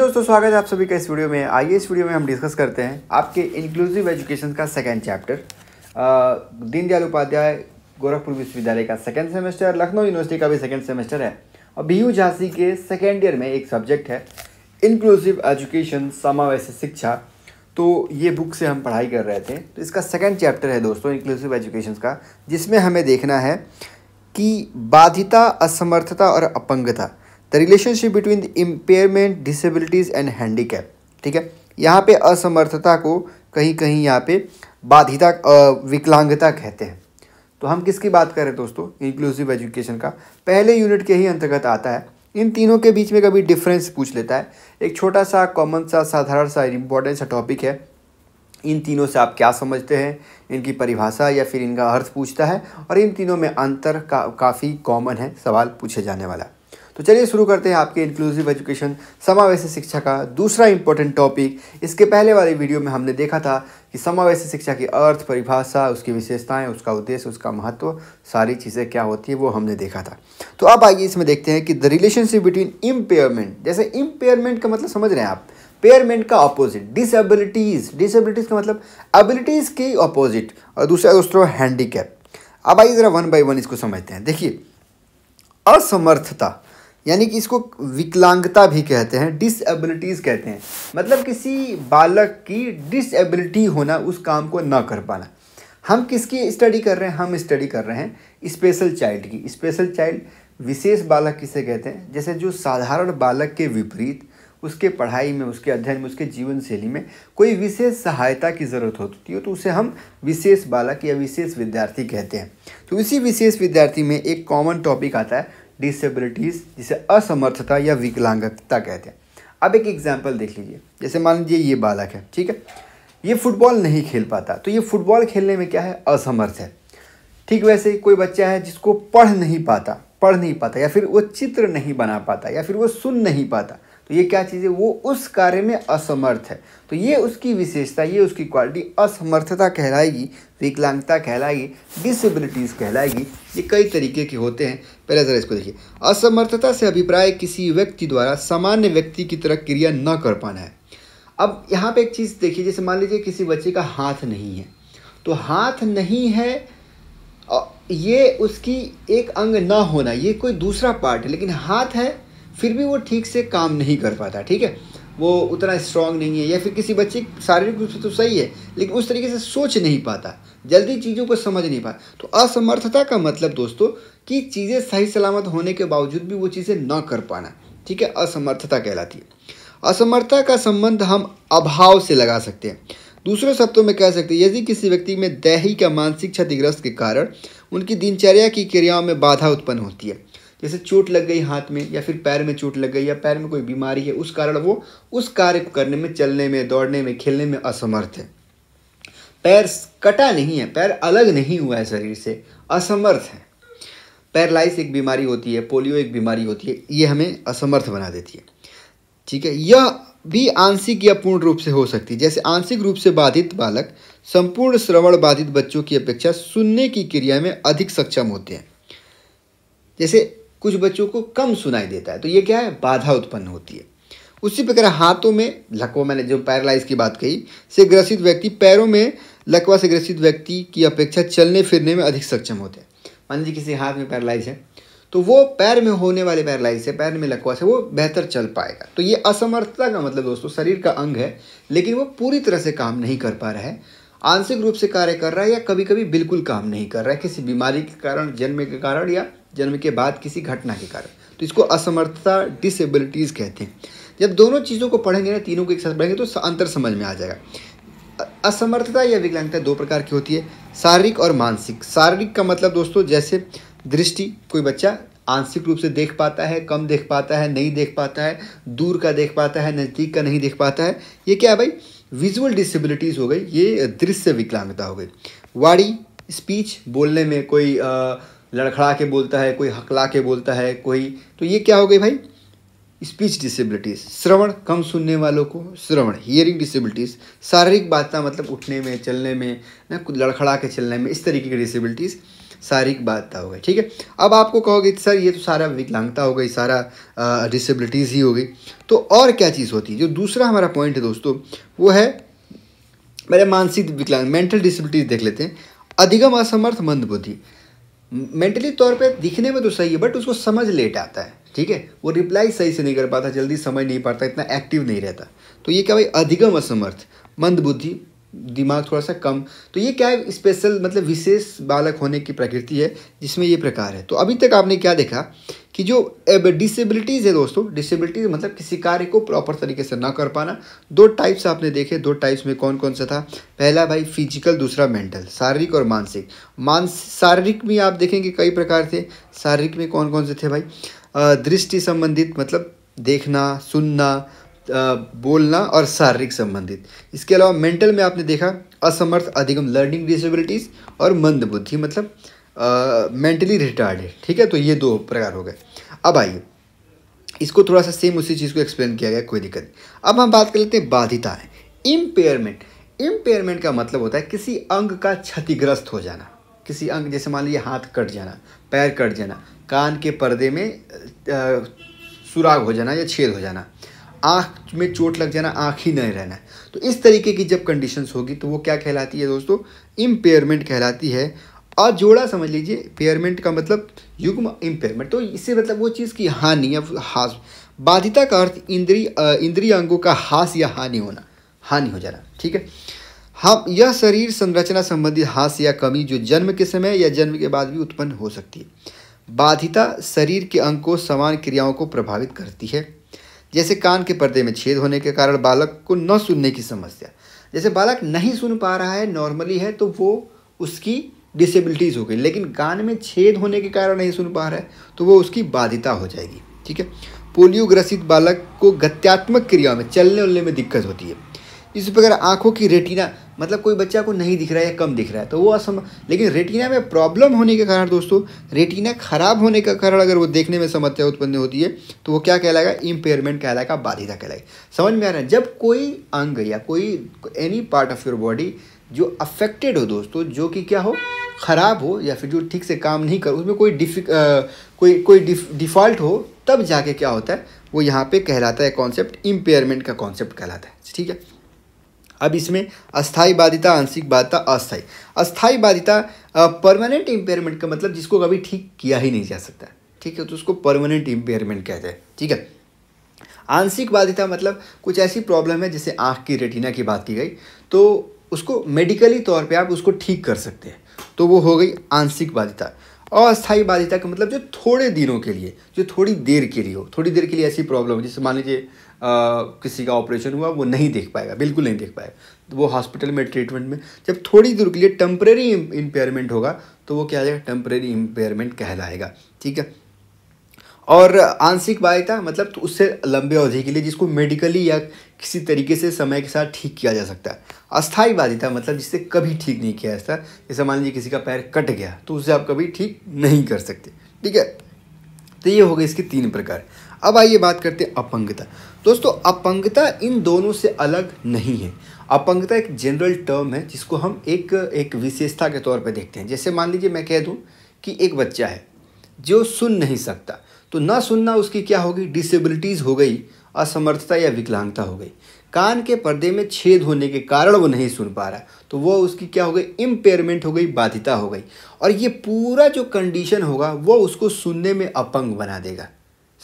दोस्तों स्वागत है आप सभी का इस वीडियो में आइए इस वीडियो में हम डिस्कस करते हैं आपके इंक्लूसिव एजुकेशन का सेकेंड चैप्टर दीनदयाल उपाध्याय गोरखपुर विश्वविद्यालय का सेकेंड सेमेस्टर लखनऊ यूनिवर्सिटी का भी सेकेंड सेमेस्टर है और बी यू झांसी के सेकेंड ईयर में एक सब्जेक्ट है इंक्लूसिव एजुकेशन समावेश शिक्षा तो ये बुक से हम पढ़ाई कर रहे थे तो इसका सेकेंड चैप्टर है दोस्तों इंक्लूसिव एजुकेशन का जिसमें हमें देखना है कि बाधिता असमर्थता और अपंगता the relationship between impairment disabilities and handicap ठीक है यहाँ पे असमर्थता को कहीं कहीं यहाँ पे बाधिता विकलांगता कहते हैं तो हम किसकी बात करें दोस्तों इंक्लूसिव एजुकेशन का पहले यूनिट के ही अंतर्गत आता है इन तीनों के बीच में कभी डिफरेंस पूछ लेता है एक छोटा सा कॉमन सा साधारण सा इम्पोर्टेंट सा टॉपिक है इन तीनों से आप क्या समझते हैं इनकी परिभाषा या फिर इनका अर्थ पूछता है और इन तीनों में अंतर का काफ़ी कॉमन है सवाल पूछे जाने वाला तो चलिए शुरू करते हैं आपके इंक्लूसिव एजुकेशन समावेशी शिक्षा का दूसरा इंपॉर्टेंट टॉपिक इसके पहले वाले वीडियो में हमने देखा था कि समावेशी शिक्षा की अर्थ परिभाषा उसकी विशेषताएं उसका उद्देश्य उसका महत्व सारी चीज़ें क्या होती है वो हमने देखा था तो अब आइए इसमें देखते हैं कि द रिलेशनशिप बिटवीन इम्पेयरमेंट जैसे इम्पेयरमेंट का मतलब समझ रहे हैं आप पेयरमेंट का अपोजिट डिसबिलिटीज डिसबिलिटीज का मतलब एबिलिटीज़ के अपोजिट और दूसरा दोस्तों हैंडीकैप अब आइए ज़रा वन बाई वन इसको समझते हैं देखिए असमर्थता यानी कि इसको विकलांगता भी कहते हैं डिसएबिलिटीज़ कहते हैं मतलब किसी बालक की डिसएबिलिटी होना उस काम को ना कर पाना हम किसकी स्टडी कर रहे हैं हम स्टडी कर रहे हैं स्पेशल चाइल्ड की स्पेशल चाइल्ड विशेष बालक किसे कहते हैं जैसे जो साधारण बालक के विपरीत उसके पढ़ाई में उसके अध्ययन में उसके जीवन शैली में कोई विशेष सहायता की ज़रूरत होती है तो उसे हम विशेष बालक या विशेष विद्यार्थी कहते हैं तो इसी विशेष विद्यार्थी में एक कॉमन टॉपिक आता है डिसेबिलिटीज़ जिसे असमर्थता या विकलांगता कहते हैं अब एक एग्जाम्पल देख लीजिए जैसे मान लीजिए ये बालक है ठीक है ये फुटबॉल नहीं खेल पाता तो ये फुटबॉल खेलने में क्या है असमर्थ है ठीक वैसे कोई बच्चा है जिसको पढ़ नहीं पाता पढ़ नहीं पाता या फिर वो चित्र नहीं बना पाता या फिर वो सुन नहीं पाता तो ये क्या चीज़ है वो उस कार्य में असमर्थ है तो ये उसकी विशेषता ये उसकी क्वालिटी असमर्थता कहलाएगी विकलांगता कहलाएगी डिसेबिलिटीज़ कहलाएगी ये कई तरीके के होते हैं पहले ज़रा इसको देखिए असमर्थता से अभिप्राय किसी व्यक्ति द्वारा सामान्य व्यक्ति की तरह क्रिया न कर पाना है अब यहाँ पे एक चीज़ देखिए जैसे मान लीजिए किसी बच्चे का हाथ नहीं है तो हाथ नहीं है ये उसकी एक अंग ना होना ये कोई दूसरा पार्ट है लेकिन हाथ है फिर भी वो ठीक से काम नहीं कर पाता ठीक है वो उतना स्ट्रांग नहीं है या फिर किसी बच्चे शारीरिक रूप से तो सही है लेकिन उस तरीके से सोच नहीं पाता जल्दी चीज़ों को समझ नहीं पाता तो असमर्थता का मतलब दोस्तों कि चीज़ें सही सलामत होने के बावजूद भी वो चीज़ें ना कर पाना ठीक है असमर्थता कहलाती है असमर्थता का संबंध हम अभाव से लगा सकते हैं दूसरे शब्दों में कह सकते हैं यदि किसी व्यक्ति में दैहिक या मानसिक क्षतिग्रस्त के कारण उनकी दिनचर्या की क्रियाओं में बाधा उत्पन्न होती है जैसे चोट लग गई हाथ में या फिर पैर में चोट लग गई या पैर में कोई बीमारी है उस कारण वो उस कार्य को करने में चलने में दौड़ने में खेलने में असमर्थ है पैर कटा नहीं है पैर अलग नहीं हुआ है शरीर से असमर्थ है पैरलाइस एक बीमारी होती है पोलियो एक बीमारी होती है ये हमें असमर्थ बना देती है ठीक है यह भी आंशिक या पूर्ण रूप से हो सकती है जैसे आंशिक रूप से बाधित बालक संपूर्ण श्रवण बाधित बच्चों की अपेक्षा सुनने की क्रिया में अधिक सक्षम होते हैं जैसे कुछ बच्चों को कम सुनाई देता है तो ये क्या है बाधा उत्पन्न होती है उसी प्रकार हाथों में लकवा मैंने जो पैरालाइज की बात कही से ग्रसित व्यक्ति पैरों में लकवा से ग्रसित व्यक्ति की अपेक्षा चलने फिरने में अधिक सक्षम होते हैं मान लीजिए किसी हाथ में पैरालाइज है तो वो पैर में होने वाले पैरालाइज से पैर में लकवा से वो बेहतर चल पाएगा तो ये असमर्थता का मतलब दोस्तों शरीर का अंग है लेकिन वो पूरी तरह से काम नहीं कर पा रहा है आंशिक रूप से कार्य कर रहा है या कभी कभी बिल्कुल काम नहीं कर रहा है किसी बीमारी के कारण जन्म के कारण या जन्म के बाद किसी घटना के कारण तो इसको असमर्थता डिसेबिलिटीज़ कहते हैं जब दोनों चीज़ों को पढ़ेंगे ना तीनों को एक साथ पढ़ेंगे तो अंतर समझ में आ जाएगा असमर्थता या विकलांगता दो प्रकार की होती है शारीरिक और मानसिक शारीरिक का मतलब दोस्तों जैसे दृष्टि कोई बच्चा आंशिक रूप से देख पाता है कम देख पाता है नहीं देख पाता है दूर का देख पाता है नज़दीक का नहीं देख पाता है ये क्या है भाई विजुअल डिसेबिलिटीज़ हो गई ये दृश्य विकलांगता हो गई वाड़ी स्पीच बोलने में कोई आ, लड़खड़ा के बोलता है कोई हकला के बोलता है कोई तो ये क्या हो गई भाई स्पीच डिसेबिलिटीज़ श्रवण कम सुनने वालों को श्रवण हियरिंग डिसेबिलिटीज़ शारीरिक बाधा मतलब उठने में चलने में ना कुछ लड़खड़ा के चलने में इस तरीके की डिसेबिलिटीज़ शारीरिक बाधा हो गई ठीक है अब आपको कहोगे सर ये तो सारा विकलांगता हो गई सारा डिसेबिलिटीज़ ही हो गई तो और क्या चीज़ होती है जो दूसरा हमारा पॉइंट है दोस्तों वो है मेरे मानसिक विकलांग मेंटल डिसेबिलिटीज़ देख लेते हैं अधिगम असमर्थ मंदबुद्धि मेंटली तौर पे दिखने में तो सही है बट उसको समझ लेट आता है ठीक है वो रिप्लाई सही से नहीं कर पाता जल्दी समझ नहीं पाता इतना एक्टिव नहीं रहता तो ये क्या भाई अधिगम असमर्थ मंदबुद्धि दिमाग थोड़ा सा कम तो ये क्या है स्पेशल मतलब विशेष बालक होने की प्रकृति है जिसमें ये प्रकार है तो अभी तक आपने क्या देखा कि जो डिसेबिलिटीज़ है दोस्तों डिसेबिलिटीज मतलब किसी कार्य को प्रॉपर तरीके से ना कर पाना दो टाइप्स आपने देखे दो टाइप्स में कौन कौन सा था पहला भाई फिजिकल दूसरा मेंटल शारीरिक और मानसिक मानस शारीरिक में आप देखेंगे कई प्रकार थे शारीरिक में कौन कौन से थे भाई दृष्टि संबंधित मतलब देखना सुनना बोलना और शारीरिक संबंधित इसके अलावा मेंटल में आपने देखा असमर्थ अधिगम लर्निंग डिसेबिलिटीज़ और मंदबुद्धि मतलब मेंटली रिटार्ड है ठीक है तो ये दो प्रकार हो गए अब आइए इसको थोड़ा सा सेम उसी चीज़ को एक्सप्लेन किया गया कोई दिक्कत नहीं अब हम बात कर लेते हैं बाधिताएँ है। इम्पेयरमेंट इम्पेयरमेंट का मतलब होता है किसी अंग का क्षतिग्रस्त हो जाना किसी अंग जैसे मान लीजिए हाथ कट जाना पैर कट जाना कान के पर्दे में सुराग हो जाना या छेद हो जाना आँख में चोट लग जाना आँख ही नहीं रहना तो इस तरीके की जब कंडीशंस होगी तो वो क्या कहलाती है दोस्तों इम्पेयरमेंट कहलाती है और जोड़ा समझ लीजिए पेयरमेंट का मतलब युग्म इम्पेयरमेंट तो इससे मतलब वो चीज़ की हानि या हास बाधिता का अर्थ इंद्री इंद्रिय अंगों का हास या हानि होना हानि हो जाना ठीक है हम हाँ, यह शरीर संरचना संबंधी हास या कमी जो जन्म के समय या जन्म के बाद भी उत्पन्न हो सकती है बाधिता शरीर के अंग को समान क्रियाओं को प्रभावित करती है जैसे कान के पर्दे में छेद होने के कारण बालक को न सुनने की समस्या जैसे बालक नहीं सुन पा रहा है नॉर्मली है तो वो उसकी डिसेबिलिटीज़ हो गई लेकिन कान में छेद होने के कारण नहीं सुन पा रहा है तो वो उसकी बाधिता हो जाएगी ठीक है पोलियो ग्रसित बालक को गत्यात्मक क्रिया में चलने उलने में दिक्कत होती है इस प्रकार आँखों की रेटिना मतलब कोई बच्चा को नहीं दिख रहा है या कम दिख रहा है तो वो असम लेकिन रेटिना में प्रॉब्लम होने के कारण दोस्तों रेटिना खराब होने के कारण अगर वो देखने में समस्या उत्पन्न होती है तो वो क्या कहलाएगा इम्पेयरमेंट कहलाएगा बाधिता कहलाएगी समझ में आ रहा है जब कोई अंग या कोई any part of your body जो अफेक्टेड हो दोस्तों जो कि क्या हो ख़राब हो या फिर जो ठीक से काम नहीं कर उसमें कोई डिफिक कोई कोई डिफ़ॉल्ट हो तब जाके क्या होता है वो यहाँ पे कहलाता है कॉन्सेप्ट इम्पेयरमेंट का कॉन्सेप्ट कहलाता है ठीक है अब इसमें अस्थाई बाधिता आंशिक बाधिता अस्थाई अस्थाई बाधिता परमानेंट इम्पेयरमेंट का मतलब जिसको कभी ठीक किया ही नहीं जा सकता ठीक है तो उसको परमानेंट इम्पेयरमेंट कहते जाए ठीक है आंशिक बाधिता मतलब कुछ ऐसी प्रॉब्लम है जैसे आँख की रेटिना की बात की गई तो उसको मेडिकली तौर पर आप उसको ठीक कर सकते हैं तो वो हो गई आंशिक बाधिता अस्थायी बाधिता का मतलब जो थोड़े दिनों के लिए जो थोड़ी देर के लिए हो थोड़ी देर के लिए ऐसी प्रॉब्लम जैसे मान लीजिए किसी का ऑपरेशन हुआ वो नहीं देख पाएगा बिल्कुल नहीं देख पाएगा तो वो हॉस्पिटल में ट्रीटमेंट में जब थोड़ी दूर के लिए टेम्प्रेरी इम्पेयरमेंट होगा तो वो क्या जाएगा टेम्प्रेरी इम्पेयरमेंट कहलाएगा ठीक है और आंशिक बाध्यता मतलब तो उससे लंबे अवधि के लिए जिसको मेडिकली या किसी तरीके से समय के साथ ठीक किया जा सकता है अस्थायी बाधिता मतलब जिससे कभी ठीक नहीं किया जाता जैसे मान लीजिए किसी का पैर कट गया तो उससे आप कभी ठीक नहीं कर सकते ठीक है तो ये हो गए इसके तीन प्रकार अब आइए बात करते हैं अपंगता दोस्तों अपंगता इन दोनों से अलग नहीं है अपंगता एक जनरल टर्म है जिसको हम एक एक विशेषता के तौर पर देखते हैं जैसे मान लीजिए मैं कह दूँ कि एक बच्चा है जो सुन नहीं सकता तो ना सुनना उसकी क्या होगी डिसेबिलिटीज़ हो गई असमर्थता या विकलांगता हो गई कान के पर्दे में छेद होने के कारण वो नहीं सुन पा रहा तो वो उसकी क्या हो गई इम्पेयरमेंट हो गई बाधिता हो गई और ये पूरा जो कंडीशन होगा वो उसको सुनने में अपंग बना देगा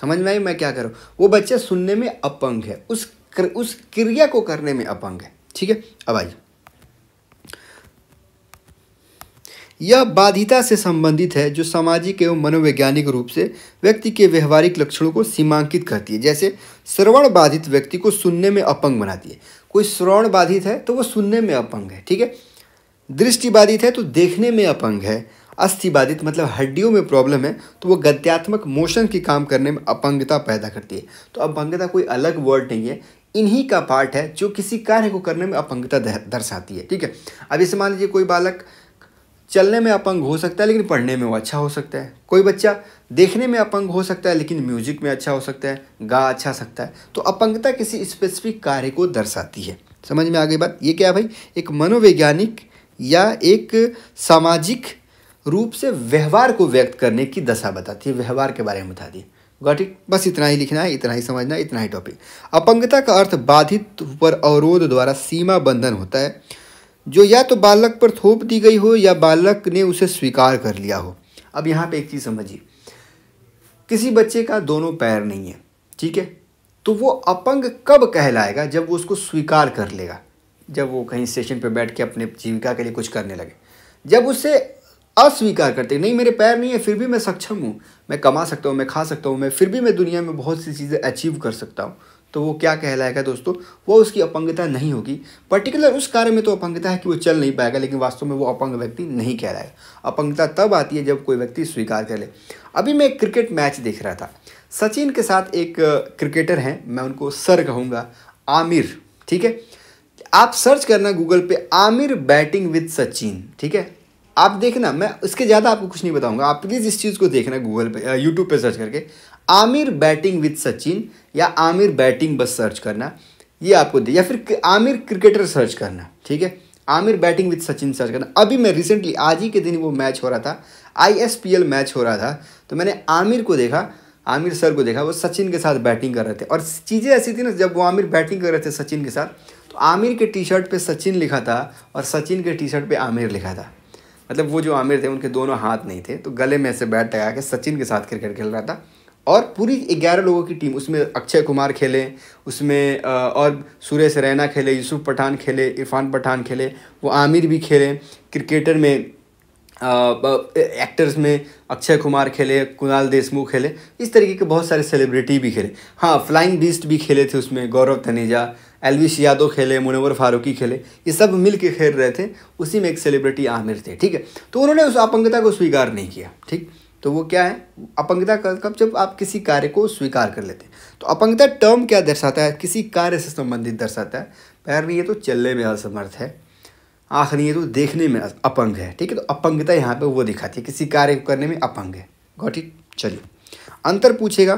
समझ में आई मैं क्या करूँ वो बच्चा सुनने में अपंग है उस कर, उस क्रिया को करने में अपंग है ठीक है अब आइए यह बाधिता से संबंधित है जो सामाजिक एवं मनोवैज्ञानिक रूप से व्यक्ति के व्यवहारिक लक्षणों को सीमांकित करती है जैसे श्रवण बाधित व्यक्ति को सुनने में अपंग बनाती है कोई श्रवण बाधित है तो वो सुनने में अपंग है ठीक है दृष्टि बाधित है तो देखने में अपंग है अस्थि बाधित मतलब हड्डियों में प्रॉब्लम है तो वो गद्यात्मक मोशन की काम करने में अपंगता पैदा करती है तो अपंगता कोई अलग वर्ड नहीं है इन्हीं का पार्ट है जो किसी कार्य को करने में अपंगता दर्शाती है ठीक है अब इसे मान लीजिए कोई बालक चलने में अपंग हो सकता है लेकिन पढ़ने में वो अच्छा हो सकता है कोई बच्चा देखने में अपंग हो सकता है लेकिन म्यूजिक में अच्छा हो सकता है गा अच्छा सकता है तो अपंगता किसी स्पेसिफिक कार्य को दर्शाती है समझ में आ गई बात ये क्या है भाई एक मनोवैज्ञानिक या एक सामाजिक रूप से व्यवहार को व्यक्त करने की दशा बताती है व्यवहार के बारे में बता दी गॉट बस इतना ही लिखना है इतना ही समझना है इतना ही टॉपिक अपंगता का अर्थ बाधित पर अवरोध द्वारा सीमा बंधन होता है जो या तो बालक पर थोप दी गई हो या बालक ने उसे स्वीकार कर लिया हो अब यहाँ पे एक चीज़ समझिए किसी बच्चे का दोनों पैर नहीं है ठीक है तो वो अपंग कब कहलाएगा जब वो उसको स्वीकार कर लेगा जब वो कहीं स्टेशन पर बैठ के अपने जीविका के लिए कुछ करने लगे जब उसे अस्वीकार करते नहीं मेरे पैर नहीं है फिर भी मैं सक्षम हूँ मैं कमा सकता हूँ मैं खा सकता हूँ मैं फिर भी मैं दुनिया में बहुत सी चीज़ें अचीव कर सकता हूँ तो वो क्या कहलाएगा दोस्तों वो उसकी अपंगता नहीं होगी पर्टिकुलर उस कार्य में तो अपंगता है कि वो चल नहीं पाएगा लेकिन वास्तव में वो अपंग व्यक्ति नहीं कहलाएगा अपंगता तब आती है जब कोई व्यक्ति स्वीकार कर ले अभी मैं एक क्रिकेट मैच देख रहा था सचिन के साथ एक क्रिकेटर हैं मैं उनको सर कहूँगा आमिर ठीक है आप सर्च करना गूगल पे आमिर बैटिंग विद सचिन ठीक है आप देखना मैं इसके ज़्यादा आपको कुछ नहीं बताऊंगा आप प्लीज़ इस चीज़ को देखना गूगल पे यूट्यूब uh, पे सर्च करके आमिर बैटिंग विद सचिन या आमिर बैटिंग बस सर्च करना ये आपको दे या फिर आमिर क्रिकेटर सर्च करना ठीक है Aamir batting with Sachin search करना अभी मैं रिसेंटली आज ही के दिन वो मैच हो रहा था आई मैच हो रहा था तो मैंने आमिर को देखा आमिर सर को देखा वो सचिन के साथ बैटिंग कर रहे थे और चीज़ें ऐसी थी ना जब वो आमिर बैटिंग कर रहे थे सचिन के साथ तो आमिर के टी शर्ट पर सचिन लिखा था और सचिन के टी शर्ट पर आमिर लिखा था मतलब वो जो आमिर थे उनके दोनों हाथ नहीं थे तो गले में ऐसे बैट लगा के सचिन के साथ क्रिकेट खेल रहा था और पूरी ग्यारह लोगों की टीम उसमें अक्षय कुमार खेले उसमें और सुरेश रैना खेले यूसुफ पठान खेले इरफान पठान खेले वो आमिर भी खेले क्रिकेटर में एक्टर्स में अक्षय कुमार खेले कुणाल देशमुख खेले इस तरीके के बहुत सारे सेलिब्रिटी भी खेले हाँ फ्लाइंग बीस्ट भी खेले थे उसमें गौरव तनेजा एलविश यादव खेले मुनवर फारूकी खेले ये सब मिल के खेल रहे थे उसी में एक सेलिब्रिटी आमिर थे ठीक है तो उन्होंने उस अपंगता को स्वीकार नहीं किया ठीक तो वो क्या है अपंगता कब जब आप किसी कार्य को स्वीकार कर लेते हैं तो अपंगता टर्म क्या दर्शाता है किसी कार्य से संबंधित दर्शाता है पैर नहीं है तो चलने में असमर्थ है आँख नहीं है तो देखने में अपंग है ठीक है तो अपंगता यहाँ पर वो दिखाती है किसी कार्य करने में अपंग है गॉट इट चलिए अंतर पूछेगा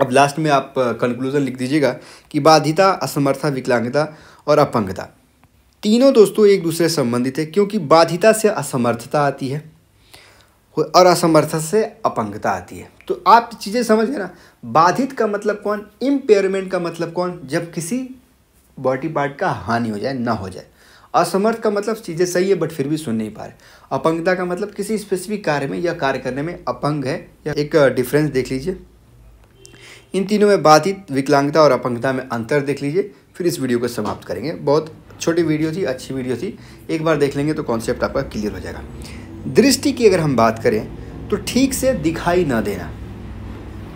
अब लास्ट में आप कंक्लूज़न लिख दीजिएगा कि बाधिता असमर्था विकलांगता और अपंगता तीनों दोस्तों एक दूसरे से संबंधित है क्योंकि बाधिता से असमर्थता आती है और असमर्थता से अपंगता आती है तो आप चीज़ें समझ गए ना बाधित का मतलब कौन इम्पेयरमेंट का मतलब कौन जब किसी बॉडी पार्ट का हानि हो जाए ना हो जाए असमर्थ का मतलब चीज़ें सही है बट फिर भी सुन नहीं पा रहे अपंगता का मतलब किसी स्पेसिफिक कार्य में या कार्य करने में अपंग है या एक डिफरेंस देख लीजिए इन तीनों में ही विकलांगता और अपंगता में अंतर देख लीजिए फिर इस वीडियो को समाप्त करेंगे बहुत छोटी वीडियो थी अच्छी वीडियो थी एक बार देख लेंगे तो कॉन्सेप्ट आपका क्लियर हो जाएगा दृष्टि की अगर हम बात करें तो ठीक से दिखाई ना देना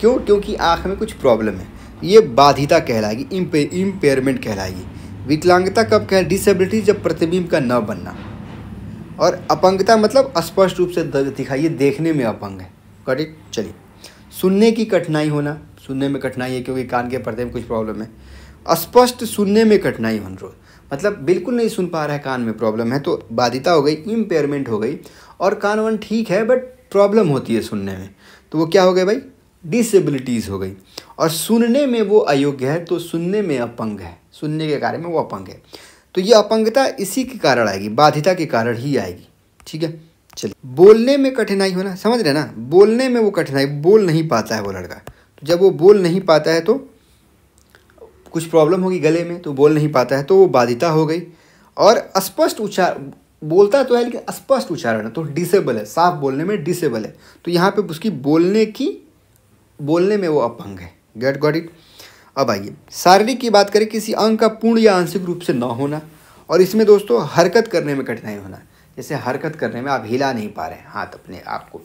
क्यों क्योंकि आँख में कुछ प्रॉब्लम है ये बाधिता कहलाएगी इम्पेयरमेंट कहलाएगी विकलांगता कब कहें डिसेबिलिटी जब प्रतिबिंब का न बनना और अपंगता मतलब स्पष्ट रूप से दिखाइए देखने में अपंग है करेक्ट चलिए सुनने की कठिनाई होना सुनने में कठिनाई है क्योंकि कान के पर्दे में कुछ प्रॉब्लम है अस्पष्ट सुनने में कठिनाई अनुरोध मतलब बिल्कुल नहीं सुन पा रहा है कान में प्रॉब्लम है तो बाधिता हो गई इम्पेयरमेंट हो गई और कान वन ठीक है बट प्रॉब्लम होती है सुनने में तो वो क्या हो गए भाई डिसेबिलिटीज़ हो गई और सुनने में वो अयोग्य है तो सुनने में अपंग है सुनने के कार्य में वो अपंग है तो ये अपंगता इसी के कारण आएगी बाधिता के कारण ही आएगी ठीक है चलिए बोलने में कठिनाई होना समझ रहे ना बोलने में वो कठिनाई बोल नहीं पाता है वो लड़का जब वो बोल नहीं पाता है तो कुछ प्रॉब्लम होगी गले में तो बोल नहीं पाता है तो वो बाधिता हो गई और स्पष्ट उच्चार बोलता तो है लेकिन स्पष्ट उच्चारण है तो डिसेबल है साफ बोलने में डिसेबल है तो यहाँ पे उसकी बोलने की बोलने में वो अपंग है गेट गॉट इट अब आइए शारीरिक की बात करें किसी अंग का पूर्ण या आंशिक रूप से न होना और इसमें दोस्तों हरकत करने में कठिनाई होना जैसे हरकत करने में आप हिला नहीं पा रहे हाथ अपने आप को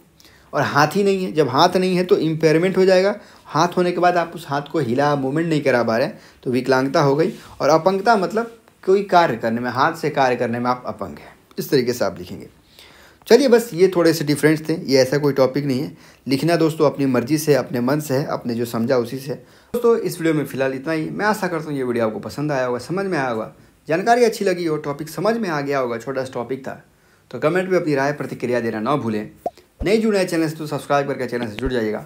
और हाथ ही नहीं है जब हाथ नहीं है तो इम्पेयरमेंट हो जाएगा हाथ होने के बाद आप उस हाथ को हिला मूवमेंट नहीं करा पा रहे तो विकलांगता हो गई और अपंगता मतलब कोई कार्य करने में हाथ से कार्य करने में आप अपंग हैं इस तरीके से आप लिखेंगे चलिए बस ये थोड़े से डिफरेंस थे ये ऐसा कोई टॉपिक नहीं है लिखना दोस्तों अपनी मर्जी से अपने मन से है अपने जो समझा उसी से दोस्तों इस वीडियो में फिलहाल इतना ही मैं आशा करता हूँ ये वीडियो आपको पसंद आया होगा समझ में आया होगा जानकारी अच्छी लगी हो टॉपिक समझ में आ गया होगा छोटा सा टॉपिक था तो कमेंट में अपनी राय प्रतिक्रिया देना ना भूलें नहीं जुड़े हैं चैनल से तो सब्सक्राइब करके चैनल से जुड़ जाइएगा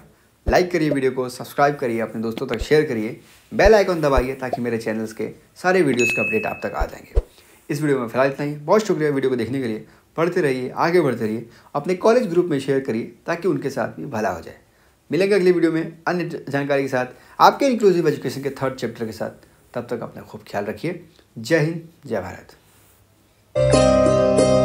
लाइक करिए वीडियो को सब्सक्राइब करिए अपने दोस्तों तक शेयर करिए बेल आइकन दबाइए ताकि मेरे चैनल्स के सारे वीडियोस के अपडेट आप तक आ जाएंगे इस वीडियो में फिलहाल इतना ही बहुत शुक्रिया वीडियो को देखने के लिए पढ़ते रहिए आगे बढ़ते रहिए अपने कॉलेज ग्रुप में शेयर करिए ताकि उनके साथ भी भला हो जाए मिलेंगे अगली वीडियो में अन्य जानकारी के साथ आपके इंक्लूसिव एजुकेशन के थर्ड चैप्टर के साथ तब तक अपना खूब ख्याल रखिए जय हिंद जय भारत